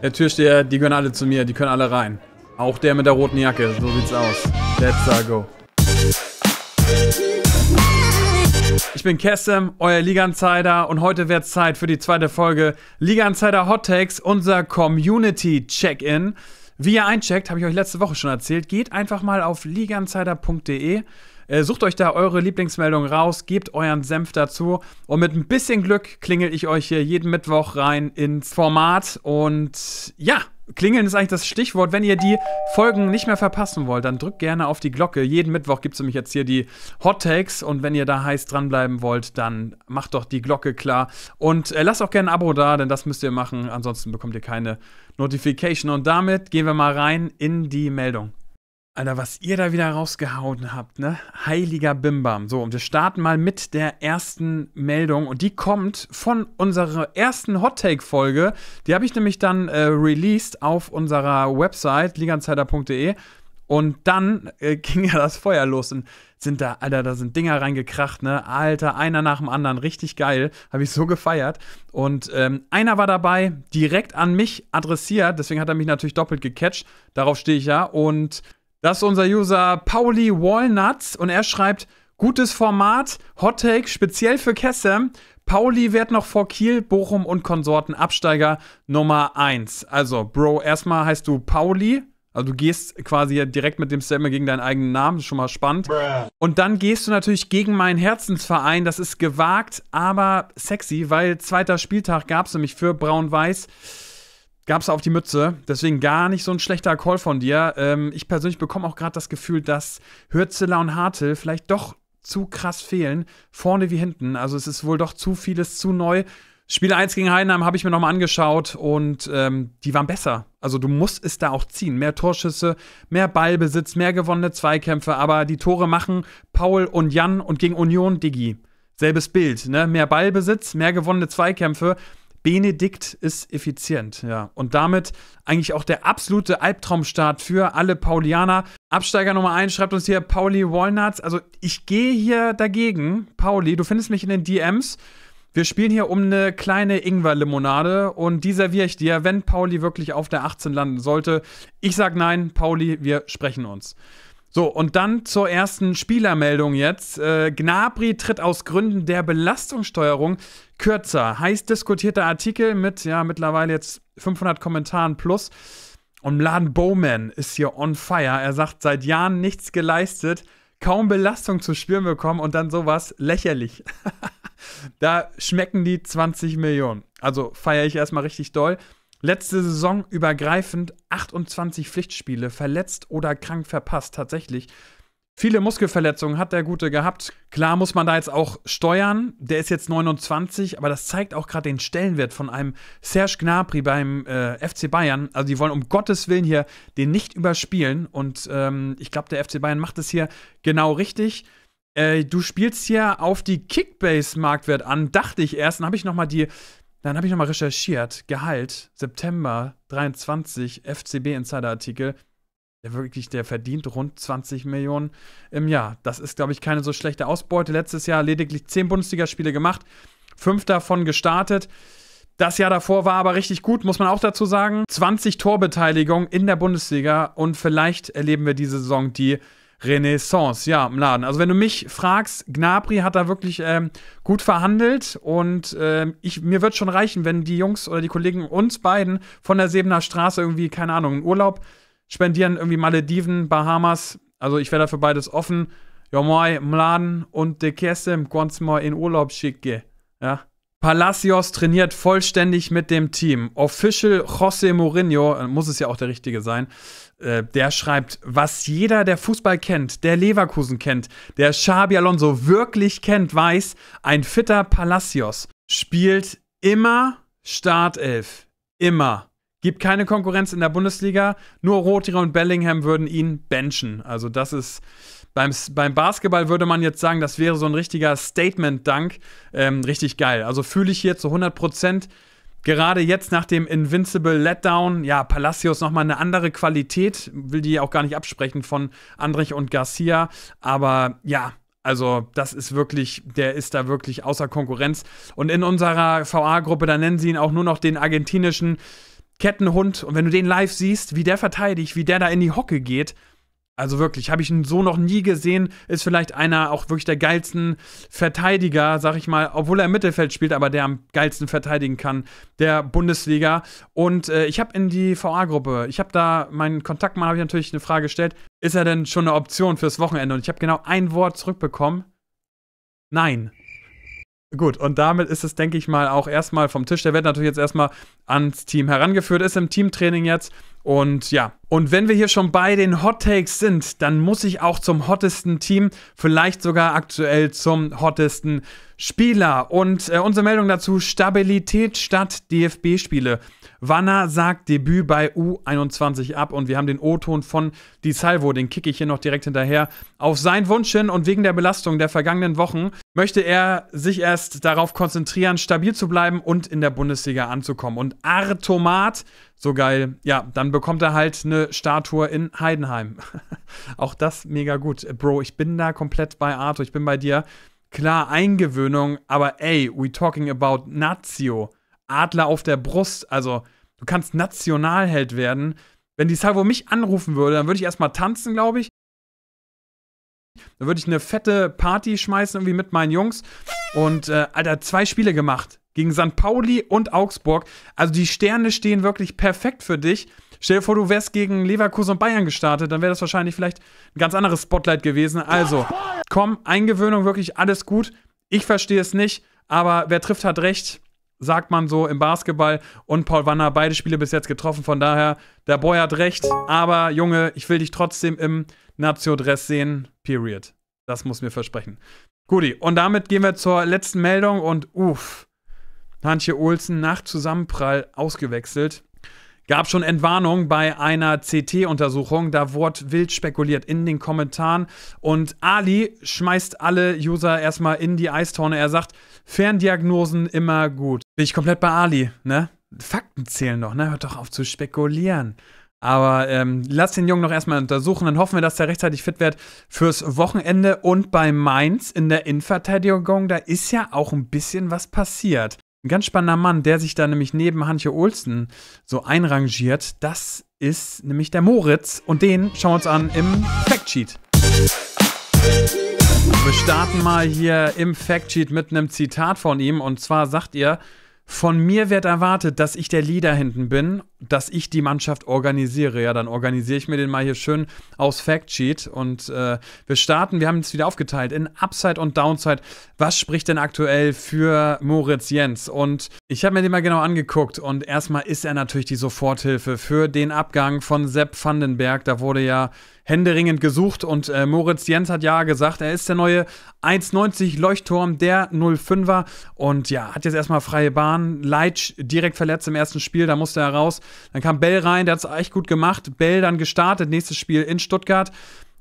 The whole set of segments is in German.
Der Türsteher, die gehören alle zu mir, die können alle rein. Auch der mit der roten Jacke, so sieht's aus. Let's go. Ich bin Kessem, euer Liga Insider und heute wird's Zeit für die zweite Folge Liga Insider Hot Takes, unser Community Check-In. Wie ihr eincheckt, habe ich euch letzte Woche schon erzählt, geht einfach mal auf ligainsider.de äh, sucht euch da eure Lieblingsmeldung raus, gebt euren Senf dazu und mit ein bisschen Glück klingel ich euch hier jeden Mittwoch rein ins Format und ja, Klingeln ist eigentlich das Stichwort. Wenn ihr die Folgen nicht mehr verpassen wollt, dann drückt gerne auf die Glocke. Jeden Mittwoch gibt es nämlich jetzt hier die Hot Takes. Und wenn ihr da heiß dranbleiben wollt, dann macht doch die Glocke klar. Und äh, lasst auch gerne ein Abo da, denn das müsst ihr machen. Ansonsten bekommt ihr keine Notification. Und damit gehen wir mal rein in die Meldung. Alter, was ihr da wieder rausgehauen habt, ne? Heiliger Bimbam. So, und wir starten mal mit der ersten Meldung. Und die kommt von unserer ersten Hot Take-Folge. Die habe ich nämlich dann äh, released auf unserer Website, liganzeiter.de. Und dann äh, ging ja das Feuer los und sind da, Alter, da sind Dinger reingekracht, ne? Alter, einer nach dem anderen, richtig geil. Habe ich so gefeiert. Und ähm, einer war dabei, direkt an mich adressiert, deswegen hat er mich natürlich doppelt gecatcht. Darauf stehe ich ja. Und das ist unser User Pauli Walnuts und er schreibt, gutes Format, Hot Take, speziell für Kessem. Pauli wird noch vor Kiel, Bochum und Konsorten Absteiger Nummer 1. Also, Bro, erstmal heißt du Pauli. Also du gehst quasi direkt mit dem Statement gegen deinen eigenen Namen, schon mal spannend. Bruh. Und dann gehst du natürlich gegen meinen Herzensverein. Das ist gewagt, aber sexy, weil zweiter Spieltag gab es nämlich für Braun-Weiß es auf die Mütze. Deswegen gar nicht so ein schlechter Call von dir. Ähm, ich persönlich bekomme auch gerade das Gefühl, dass Hürzeler und Hartel vielleicht doch zu krass fehlen, vorne wie hinten. Also es ist wohl doch zu vieles zu neu. Spiel 1 gegen Heidenheim habe ich mir nochmal angeschaut und ähm, die waren besser. Also du musst es da auch ziehen. Mehr Torschüsse, mehr Ballbesitz, mehr gewonnene Zweikämpfe, aber die Tore machen Paul und Jan und gegen Union Diggi. Selbes Bild, ne? Mehr Ballbesitz, mehr gewonnene Zweikämpfe, Benedikt ist effizient, ja. Und damit eigentlich auch der absolute Albtraumstart für alle Paulianer. Absteiger Nummer 1 schreibt uns hier Pauli Walnuts. Also ich gehe hier dagegen. Pauli, du findest mich in den DMs. Wir spielen hier um eine kleine Ingwer-Limonade und die serviere ich dir, wenn Pauli wirklich auf der 18 landen sollte. Ich sag nein, Pauli, wir sprechen uns. So, und dann zur ersten Spielermeldung jetzt. Äh, Gnabry tritt aus Gründen der Belastungssteuerung kürzer. Heiß diskutierter Artikel mit, ja, mittlerweile jetzt 500 Kommentaren plus. Und Laden Bowman ist hier on fire. Er sagt, seit Jahren nichts geleistet, kaum Belastung zu spüren bekommen und dann sowas lächerlich. da schmecken die 20 Millionen. Also feiere ich erstmal richtig doll. Letzte Saison übergreifend 28 Pflichtspiele, verletzt oder krank verpasst, tatsächlich. Viele Muskelverletzungen hat der Gute gehabt. Klar muss man da jetzt auch steuern. Der ist jetzt 29, aber das zeigt auch gerade den Stellenwert von einem Serge Gnabry beim äh, FC Bayern. Also die wollen um Gottes Willen hier den nicht überspielen. Und ähm, ich glaube, der FC Bayern macht es hier genau richtig. Äh, du spielst hier auf die Kickbase-Marktwert an, dachte ich erst. Dann habe ich noch mal die dann habe ich nochmal recherchiert, Gehalt, September 23, FCB Insider-Artikel. Der wirklich, der verdient rund 20 Millionen im Jahr. Das ist, glaube ich, keine so schlechte Ausbeute. Letztes Jahr lediglich 10 Bundesligaspiele gemacht, fünf davon gestartet. Das Jahr davor war aber richtig gut, muss man auch dazu sagen. 20 Torbeteiligung in der Bundesliga und vielleicht erleben wir diese Saison die Renaissance, ja, im Laden. Also wenn du mich fragst, Gnabri hat da wirklich ähm, gut verhandelt und ähm, ich, mir wird schon reichen, wenn die Jungs oder die Kollegen uns beiden von der Sebener Straße irgendwie, keine Ahnung, einen Urlaub spendieren, irgendwie Malediven, Bahamas. Also ich wäre dafür beides offen. Ja, moi, im Laden und de Kessim kannst mal in Urlaub schicke. Ja. Palacios trainiert vollständig mit dem Team. Official José Mourinho, äh, muss es ja auch der richtige sein, äh, der schreibt, was jeder, der Fußball kennt, der Leverkusen kennt, der Xabi Alonso wirklich kennt, weiß, ein fitter Palacios spielt immer Startelf. Immer. Gibt keine Konkurrenz in der Bundesliga. Nur Rotiger und Bellingham würden ihn benchen. Also das ist beim, beim Basketball würde man jetzt sagen, das wäre so ein richtiger Statement-Dank. Ähm, richtig geil. Also fühle ich hier zu 100 Prozent. Gerade jetzt nach dem Invincible Letdown, ja, Palacios nochmal eine andere Qualität, will die auch gar nicht absprechen von Andrich und Garcia, aber ja, also, das ist wirklich, der ist da wirklich außer Konkurrenz. Und in unserer VA-Gruppe, da nennen sie ihn auch nur noch den argentinischen Kettenhund. Und wenn du den live siehst, wie der verteidigt, wie der da in die Hocke geht, also wirklich, habe ich ihn so noch nie gesehen. Ist vielleicht einer auch wirklich der geilsten Verteidiger, sag ich mal, obwohl er im Mittelfeld spielt, aber der am geilsten verteidigen kann der Bundesliga. Und äh, ich habe in die VA-Gruppe, ich habe da meinen Kontaktmann, habe ich natürlich eine Frage gestellt. Ist er denn schon eine Option fürs Wochenende? Und ich habe genau ein Wort zurückbekommen. Nein. Gut, und damit ist es, denke ich mal, auch erstmal vom Tisch. Der wird natürlich jetzt erstmal ans Team herangeführt, ist im Teamtraining jetzt. Und ja, und wenn wir hier schon bei den Hot Takes sind, dann muss ich auch zum hottesten Team, vielleicht sogar aktuell zum hottesten Spieler. Und äh, unsere Meldung dazu: Stabilität statt DFB-Spiele. Wanner sagt Debüt bei U21 ab und wir haben den O-Ton von Di Salvo, den kicke ich hier noch direkt hinterher, auf seinen Wunsch hin und wegen der Belastung der vergangenen Wochen möchte er sich erst darauf konzentrieren, stabil zu bleiben und in der Bundesliga anzukommen. Und Artomat, so geil, ja, dann bekommt er halt eine Statue in Heidenheim. Auch das mega gut. Bro, ich bin da komplett bei Arthur, ich bin bei dir. Klar, Eingewöhnung, aber ey, we talking about Nazio. Adler auf der Brust. Also, du kannst Nationalheld werden. Wenn die Salvo mich anrufen würde, dann würde ich erstmal tanzen, glaube ich. Dann würde ich eine fette Party schmeißen, irgendwie mit meinen Jungs. Und, äh, Alter, zwei Spiele gemacht. Gegen St. Pauli und Augsburg. Also, die Sterne stehen wirklich perfekt für dich. Stell dir vor, du wärst gegen Leverkusen und Bayern gestartet, dann wäre das wahrscheinlich vielleicht ein ganz anderes Spotlight gewesen. Also, komm, Eingewöhnung, wirklich alles gut. Ich verstehe es nicht, aber wer trifft, hat recht sagt man so im Basketball. Und Paul Wanner beide Spiele bis jetzt getroffen. Von daher, der Boy hat recht. Aber Junge, ich will dich trotzdem im Nazio-Dress sehen. Period. Das muss mir versprechen. Guti, und damit gehen wir zur letzten Meldung und uff. Hantje Olsen nach Zusammenprall ausgewechselt. Gab schon Entwarnung bei einer CT-Untersuchung, da wurde wild spekuliert in den Kommentaren und Ali schmeißt alle User erstmal in die Eistonne. Er sagt, Ferndiagnosen immer gut. Bin ich komplett bei Ali, ne? Fakten zählen doch, ne? Hört doch auf zu spekulieren. Aber ähm, lass den Jungen noch erstmal untersuchen. Dann hoffen wir, dass der rechtzeitig fit wird fürs Wochenende. Und bei Mainz in der Innenverteidigung, da ist ja auch ein bisschen was passiert. Ein ganz spannender Mann, der sich da nämlich neben Hantje Olsen so einrangiert, das ist nämlich der Moritz und den schauen wir uns an im Factsheet. Wir starten mal hier im Factsheet mit einem Zitat von ihm und zwar sagt er, von mir wird erwartet, dass ich der Leader hinten bin dass ich die Mannschaft organisiere. Ja, dann organisiere ich mir den mal hier schön aus Factsheet. Und äh, wir starten, wir haben es wieder aufgeteilt in Upside und Downside. Was spricht denn aktuell für Moritz Jens? Und ich habe mir den mal genau angeguckt. Und erstmal ist er natürlich die Soforthilfe für den Abgang von Sepp Vandenberg. Da wurde ja händeringend gesucht und äh, Moritz Jens hat ja gesagt, er ist der neue 1,90 Leuchtturm der 05er und ja, hat jetzt erstmal freie Bahn. Leitsch direkt verletzt im ersten Spiel, da musste er raus. Dann kam Bell rein, der hat es echt gut gemacht. Bell dann gestartet, nächstes Spiel in Stuttgart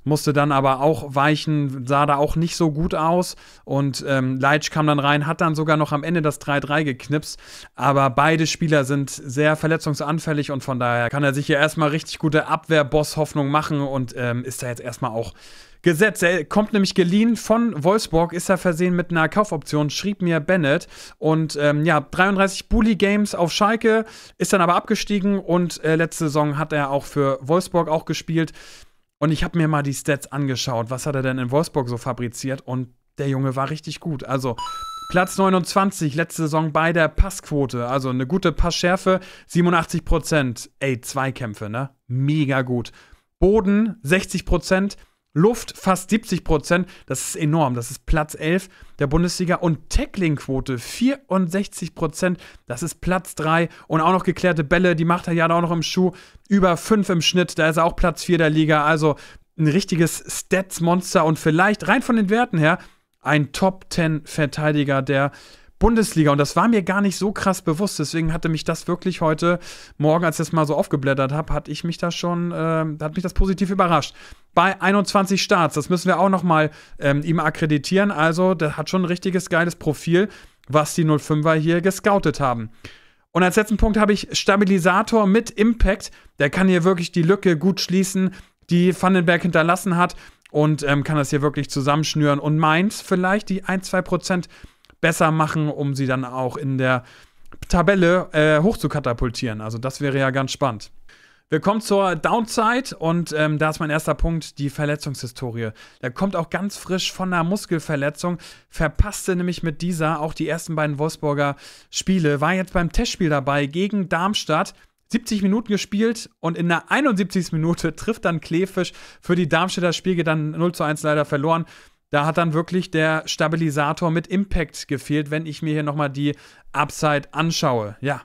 musste dann aber auch weichen, sah da auch nicht so gut aus. Und ähm, Leitsch kam dann rein, hat dann sogar noch am Ende das 3-3 geknipst. Aber beide Spieler sind sehr verletzungsanfällig und von daher kann er sich hier erstmal richtig gute Abwehr-Boss-Hoffnung machen und ähm, ist da jetzt erstmal auch gesetzt. Er kommt nämlich geliehen von Wolfsburg, ist er versehen mit einer Kaufoption, schrieb mir Bennett. Und ähm, ja, 33 Bully Games auf Schalke, ist dann aber abgestiegen und äh, letzte Saison hat er auch für Wolfsburg auch gespielt. Und ich habe mir mal die Stats angeschaut. Was hat er denn in Wolfsburg so fabriziert? Und der Junge war richtig gut. Also Platz 29, letzte Saison bei der Passquote. Also eine gute Passschärfe, 87 Prozent. Ey, Zweikämpfe, ne? Mega gut. Boden, 60 Luft fast 70 Prozent. Das ist enorm. Das ist Platz 11 der Bundesliga. Und Tackling-Quote 64 Prozent. Das ist Platz 3. Und auch noch geklärte Bälle. Die macht er ja auch noch im Schuh. Über 5 im Schnitt. Da ist er auch Platz 4 der Liga. Also ein richtiges Stats-Monster. Und vielleicht rein von den Werten her ein Top-10-Verteidiger der Bundesliga. Und das war mir gar nicht so krass bewusst. Deswegen hatte mich das wirklich heute Morgen, als ich das mal so aufgeblättert habe, hat ich mich da schon, äh, hat mich das positiv überrascht bei 21 Starts. Das müssen wir auch nochmal ähm, ihm akkreditieren. Also, der hat schon ein richtiges geiles Profil, was die 05er hier gescoutet haben. Und als letzten Punkt habe ich Stabilisator mit Impact. Der kann hier wirklich die Lücke gut schließen, die Vandenberg hinterlassen hat und ähm, kann das hier wirklich zusammenschnüren und meint vielleicht die 1, 2 besser machen, um sie dann auch in der Tabelle äh, hoch Also das wäre ja ganz spannend. Wir kommen zur Downside und ähm, da ist mein erster Punkt, die Verletzungshistorie. Der kommt auch ganz frisch von einer Muskelverletzung, verpasste nämlich mit dieser auch die ersten beiden Wolfsburger Spiele, war jetzt beim Testspiel dabei gegen Darmstadt, 70 Minuten gespielt und in der 71. Minute trifft dann Kleefisch für die Darmstädter Spiegel dann 0 zu 1 leider verloren. Da hat dann wirklich der Stabilisator mit Impact gefehlt, wenn ich mir hier nochmal die Upside anschaue. Ja.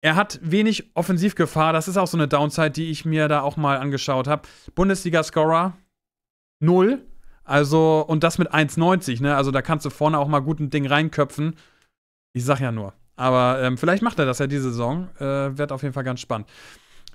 Er hat wenig Offensivgefahr. Das ist auch so eine Downside, die ich mir da auch mal angeschaut habe. Bundesliga-Scorer 0. Also, und das mit 1,90, ne? Also, da kannst du vorne auch mal gut ein Ding reinköpfen. Ich sag ja nur. Aber ähm, vielleicht macht er das ja diese Saison. Äh, wird auf jeden Fall ganz spannend.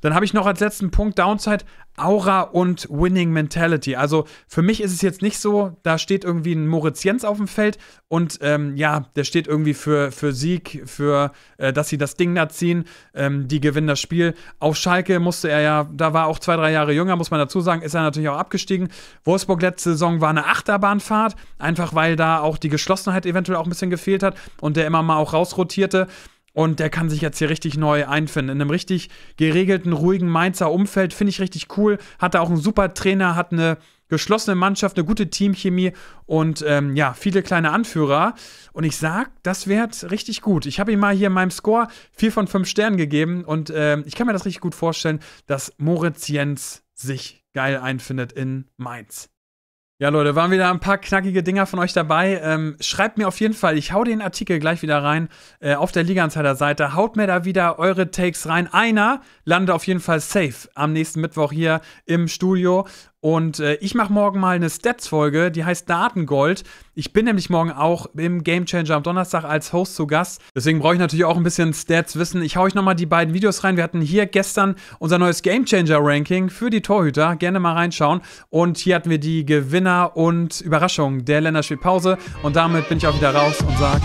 Dann habe ich noch als letzten Punkt Downside Aura und Winning Mentality. Also für mich ist es jetzt nicht so, da steht irgendwie ein Moritz Jens auf dem Feld und ähm, ja, der steht irgendwie für, für Sieg, für äh, dass sie das Ding da ziehen, ähm, die gewinnen das Spiel. Auf Schalke musste er ja, da war auch zwei, drei Jahre jünger, muss man dazu sagen, ist er natürlich auch abgestiegen. Wolfsburg letzte Saison war eine Achterbahnfahrt, einfach weil da auch die Geschlossenheit eventuell auch ein bisschen gefehlt hat und der immer mal auch rausrotierte. Und der kann sich jetzt hier richtig neu einfinden. In einem richtig geregelten, ruhigen Mainzer Umfeld finde ich richtig cool. Hat er auch einen super Trainer, hat eine geschlossene Mannschaft, eine gute Teamchemie und ähm, ja, viele kleine Anführer. Und ich sag, das wird richtig gut. Ich habe ihm mal hier in meinem Score 4 von 5 Sternen gegeben und äh, ich kann mir das richtig gut vorstellen, dass Moritz Jens sich geil einfindet in Mainz. Ja, Leute, waren wieder ein paar knackige Dinger von euch dabei. Ähm, schreibt mir auf jeden Fall, ich hau den Artikel gleich wieder rein äh, auf der Liga-Insider-Seite. Haut mir da wieder eure Takes rein. Einer landet auf jeden Fall safe am nächsten Mittwoch hier im Studio. Und äh, ich mache morgen mal eine Stats-Folge, die heißt Datengold. Ich bin nämlich morgen auch im Game Changer am Donnerstag als Host zu Gast. Deswegen brauche ich natürlich auch ein bisschen Stats-Wissen. Ich hau euch nochmal die beiden Videos rein. Wir hatten hier gestern unser neues Game Changer-Ranking für die Torhüter. Gerne mal reinschauen. Und hier hatten wir die Gewinner und Überraschungen der Länderspielpause. Und damit bin ich auch wieder raus und sage.